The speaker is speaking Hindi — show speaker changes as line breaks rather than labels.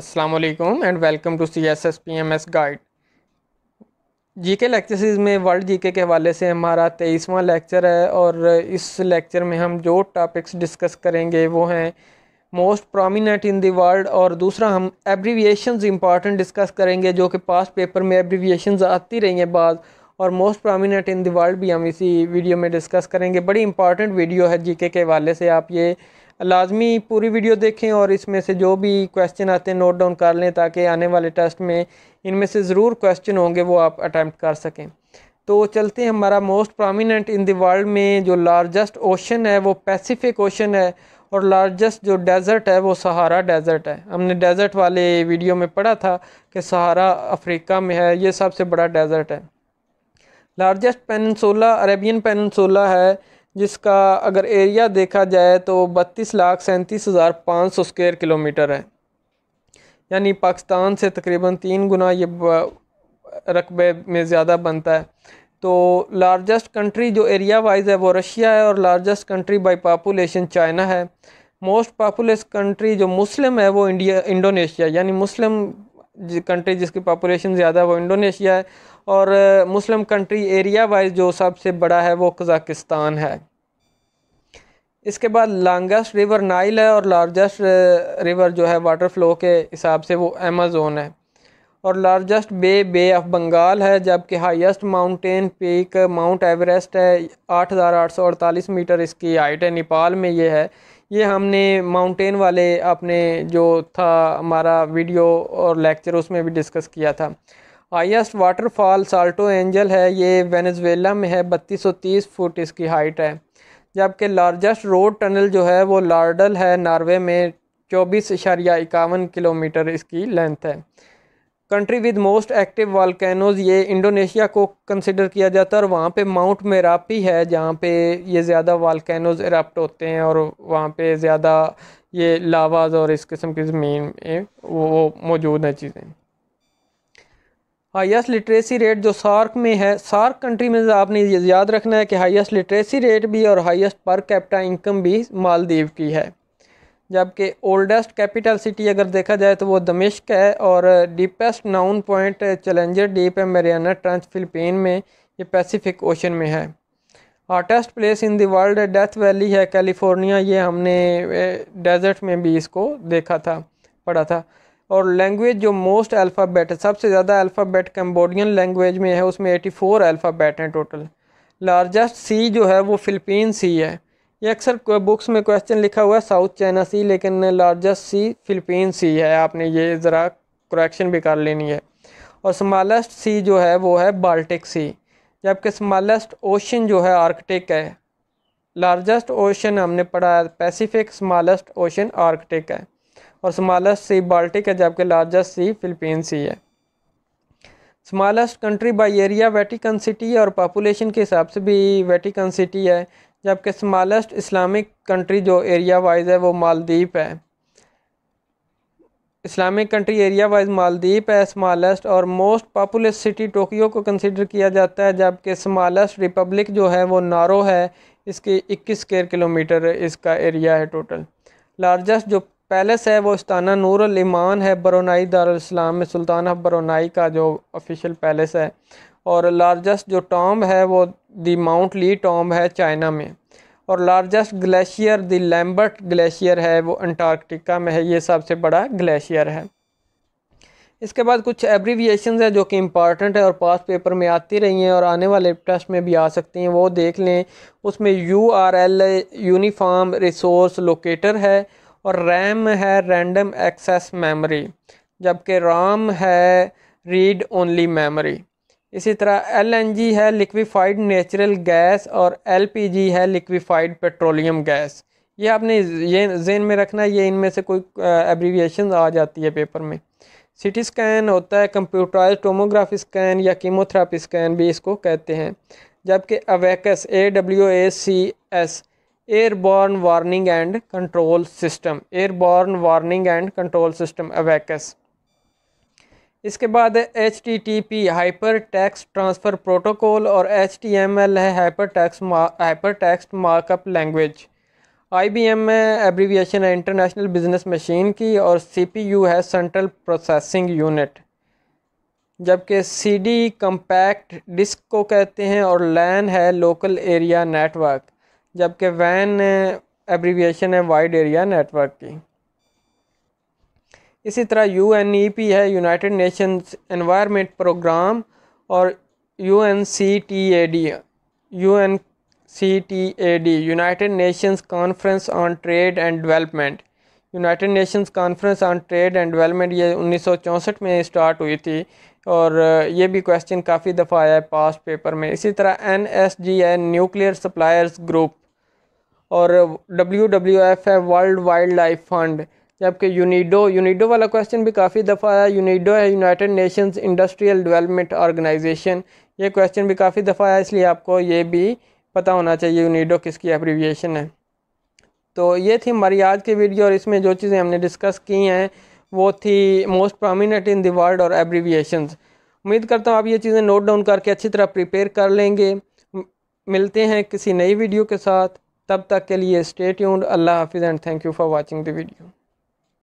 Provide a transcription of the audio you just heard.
Aslam and welcome to C S S P M S guide ji के लेक्चर में वर्ल्ड जी के हवाले से हमारा तेईसवा लेक्चर है और इस लेक्चर में हम जो टॉपिक्स डिस्कस करेंगे वो हैं most prominent in the world और दूसरा हम एब्रीविएशन इंपॉर्टेंट डिस्कस करेंगे जो कि पास्ट पेपर में एब्रीविएशन आती रही हैं बाद और most prominent in the world भी हम इसी वीडियो में डिस्कस करेंगे बड़ी इंपॉर्टेंट वीडियो है जी के हवाले से आप ये लाजमी पूरी वीडियो देखें और इसमें से जो भी क्वेश्चन आते हैं नोट डाउन कर लें ताकि आने वाले टेस्ट में इनमें से ज़रूर क्वेश्चन होंगे वो आप अटैम्प्ट कर सकें तो चलते हैं हमारा मोस्ट प्रोमिनेंट इन दर्ल्ड वर्ल्ड में जो लार्जेस्ट ओशन है वो पैसिफिक ओशन है और लार्जेस्ट जो डेज़र्ट है वो सहारा डेज़र्ट है हमने डेज़र्ट वाले वीडियो में पढ़ा था कि सहारा अफ्रीका में है ये सबसे बड़ा डेज़र्ट है लार्जेस्ट पेनसोला अरेबियन पेनसोला है जिसका अगर एरिया देखा जाए तो बत्तीस लाख सैंतीस हज़ार पाँच सौ स्क्वेयर किलोमीटर है यानी पाकिस्तान से तकरीबन तीन गुना ये रकबे में ज़्यादा बनता है तो लार्जेस्ट कंट्री जो एरिया वाइज है वो रशिया है और largest country by population China है मोस्ट पापुलेस कंट्री जो मुस्लिम है वो इंडिया इंडोनेशिया यानी मुस्लिम कंट्री जिसकी पापुलेशन ज़्यादा है वो इंडोनेशिया है और मुस्लिम कंट्री एरिया वाइज जो सबसे बड़ा है वो कज़ाकिस्तान है इसके बाद लॉन्गेस्ट रिवर नाइल है और लार्जेस्ट रिवर जो है वाटर फ्लो के हिसाब से वो अमेज़ोन है और largest bay bay of Bengal है जबकि highest mountain peak mount Everest है आठ हज़ार आठ सौ अड़तालीस मीटर इसकी हाइट है नेपाल में ये है ये हमने माउंटेन वाले अपने जो था हमारा वीडियो और लेक्चर उसमें भी डिस्कस किया था हाईएस्ट वाटरफॉल साल्टो एंजल है ये वेनेजुएला में है 3230 फुट इसकी हाइट है जबकि लार्जेस्ट रोड टनल जो है वो लार्डल है नार्वे में चौबीस इशारिया इक्यावन किलोमीटर इसकी लेंथ है country with most active volcanoes ये इंडोनेशिया को कंसिडर किया जाता है और वहाँ पे माउंट मेरापी है जहाँ पे ये ज़्यादा वालकैनोज़ इरप्ट होते हैं और वहाँ पे ज़्यादा ये लावाज और इस किस्म की ज़मीन वो मौजूद हैं चीज़ें हाईएस्ट लिटरेसी रेट जो सार्क में है सार्क कंट्री में आपने ये याद रखना है कि हाईएस्ट लिटरेसी रेट भी और हाईएस्ट पर कैपिटा इनकम भी मालदीव की है जबकि ओल्डेस्ट कैपिटल सिटी अगर देखा जाए तो वो दमिश्क है और deepest known point Challenger Deep है मरियाना ट्रंच फिलिपीन में ये पैसिफिक ओशन में है hottest place in the world Death Valley है कैलिफोर्निया ये हमने डेजर्ट में भी इसको देखा था पढ़ा था और लैंग्वेज जो मोस्ट अल्फ़ाबेट है सबसे ज़्यादा अल्फ़ाबेट कम्बोडियन लैंग्वेज में है उसमें एटी फोर अल्फ़ाबेट हैं टोटल लार्जेस्ट सी जो है वो फ़िलिपीन सी है ये अक्सर बुक्स में क्वेश्चन लिखा हुआ है साउथ चाइना सी लेकिन लार्जेस्ट सी फ़िलिपीन सी है आपने ये ज़रा क्रैक्शन भी कर लेनी है और स्मॉलेस्ट सी जो है वो है बाल्टिक सी जबकि स्मॉलेस्ट ओशन जो है आर्कटिक है लार्जेस्ट ओशन हमने पढ़ा है पैसिफिक स्मॉलेस्ट ओशन आर्कटिक है और स्मॉलेस्ट सी बाल्टिक है जबकि लार्जेस्ट सी फिलिपीन सी है smallest country by area Vatican City और पॉपुलेशन के हिसाब से भी वेटिकन सिटी है जबकि स्मॉलेस्ट इस्लामिक कंट्री जो एरिया वाइज है वो मालदीप है Islamic country area wise Maldives है स्मॉलेस्ट और मोस्ट पॉपुलस सिटी टोक्यो को कंसिडर किया जाता है जबकि स्मॉलेस्ट रिपब्लिक जो है वो नारो है इसके 21 स्केयर किलोमीटर इसका एरिया है टोटल लार्जेस्ट जो पैलेस है वो अस्ताना नूर ईमान है बरोनाई दार्लाम में सुल्तान ऑफ बरोनाई का जो ऑफिशियल पैलेस है और लार्जेस्ट जो टॉम्ब है वो दी माउंट ली टॉम्ब है चाइना में और largest glacier the Lambert glacier है वो अंटार्कटिका में है ये सबसे बड़ा ग्लेशियर है इसके बाद कुछ एब्रीविएशन है जो कि इम्पॉर्टेंट है और पास पेपर में आती रही हैं और आने वाले टेस्ट में भी आ सकती हैं वो देख लें उसमें U R L uniform resource locator है और रैम है रैंडम एक्सेस मेमोरी जबकि राम है रीड ओनली मेमोरी इसी तरह एलएनजी है लिक्विफाइड नेचुरल गैस और एलपीजी है लिक्विफाइड पेट्रोलियम गैस ये आपने ये जेन में रखना ये इनमें से कोई एब्रीविएशन आ जाती है पेपर में सिटी स्कैन होता है कंप्यूटराइज टोमोग्राफी स्कैन या कीमोथेरापी स्कैन भी इसको कहते हैं जबकि abacus A W A C S airborne warning and control system airborne warning and control system अवैकस इसके बाद H T T P hyper tax transfer protocol और एच टी एम एल है hyper tax hyper tax markup language I B M में एब्रीविएशन है इंटरनेशनल बिजनेस मशीन की और सी पी यू है सेंट्रल प्रोसेसिंग यूनिट जबकि सी डी कम्पैक्ट डिस्क को कहते हैं और लैन है लोकल एरिया नेटवर्क जबकि वैन एब्रीविएशन है वाइड एरिया नेटवर्क की इसी तरह यू एन ई पी है यूनाइटेड नेशंस एनवायरनमेंट प्रोग्राम और U N C T A D U N C T A D United Nations conference on trade and development United Nations conference on trade and development ये उन्नीस सौ चौंसठ में स्टार्ट हुई थी और ये भी क्वेश्चन काफ़ी दफ़ा आया है पास्ट पेपर में इसी तरह N S G N nuclear suppliers group और डब्ल्यू डब्ल्यू एफ है वर्ल्ड वाइल्ड लाइफ फंड जबकि यूनिडो यूनिडो वाला क्वेश्चन भी काफ़ी दफ़ा आया यूनिडो है United nations industrial development organisation ये क्वेश्चन भी काफ़ी दफ़ा आया इसलिए आपको ये भी पता होना चाहिए यूनिडो किसकी एब्रीविएशन है तो ये थी हमारी आज की वीडियो और इसमें जो चीज़ें हमने डिस्कस की हैं वो थी most prominent in the world और एब्रीविएशन उम्मीद करता हूँ आप ये चीज़ें नोट डाउन करके अच्छी तरह प्रिपेयर कर लेंगे मिलते हैं किसी नई वीडियो के साथ तब तक के लिए स्टेट यून अल्लाह हाफिज़ and thank you for watching the video